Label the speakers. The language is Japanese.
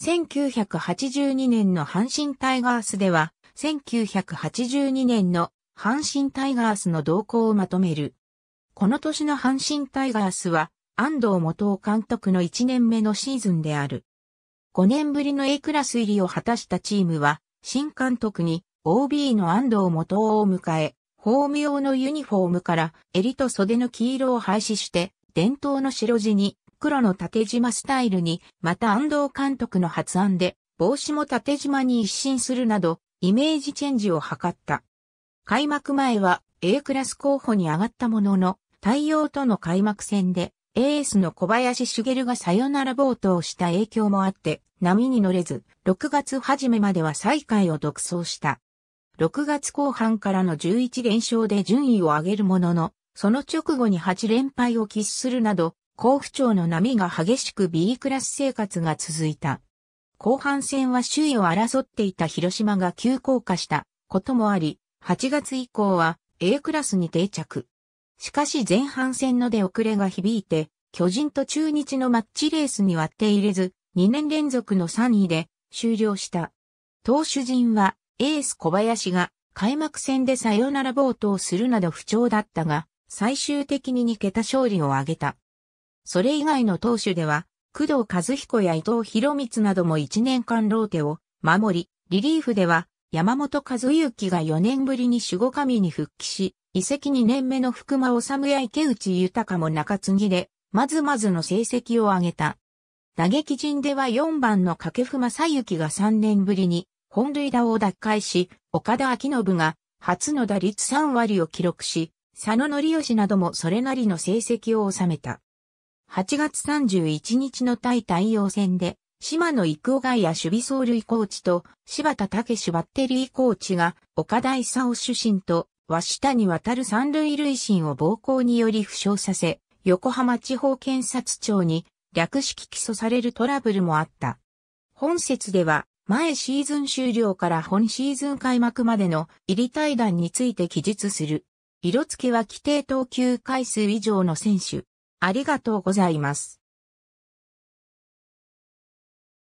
Speaker 1: 1982年の阪神タイガースでは、1982年の阪神タイガースの動向をまとめる。この年の阪神タイガースは、安藤元監督の1年目のシーズンである。5年ぶりの A クラス入りを果たしたチームは、新監督に OB の安藤元を迎え、ホーム用のユニフォームから襟と袖の黄色を廃止して、伝統の白地に黒の縦縞スタイルに、また安藤監督の発案で、帽子も縦縞に一新するなど、イメージチェンジを図った。開幕前は A クラス候補に上がったものの、太陽との開幕戦で、エースの小林茂がサヨナラボートをした影響もあって、波に乗れず、6月初めまでは最下位を独走した。6月後半からの11連勝で順位を上げるものの、その直後に8連敗を喫するなど、甲府町の波が激しく B クラス生活が続いた。後半戦は首位を争っていた広島が急降下したこともあり、8月以降は A クラスに定着。しかし前半戦の出遅れが響いて、巨人と中日のマッチレースに割って入れず、2年連続の3位で終了した。投手陣はエース小林が開幕戦でサヨナラ冒頭するなど不調だったが、最終的に2桁勝利を挙げた。それ以外の投手では、工藤和彦や伊藤博光なども1年間ローテを守り、リリーフでは山本和幸が4年ぶりに守護神に復帰し、移籍2年目の福間治や池内豊も中継ぎで、まずまずの成績を上げた。打撃陣では4番の掛布正幸が3年ぶりに本塁打を奪回し、岡田明信が初の打率3割を記録し、佐野則義などもそれなりの成績を収めた。8月31日の対太陽戦で、島野育夫外野守備走塁コーチと柴田武バッテリーコーチが岡田勲主審と和下に渡る三塁塁審を暴行により負傷させ、横浜地方検察庁に略式起訴されるトラブルもあった。本説では、前シーズン終了から本シーズン開幕までの入り対談について記述する。色付けは規定投球回数以上の選手、ありがとうございます。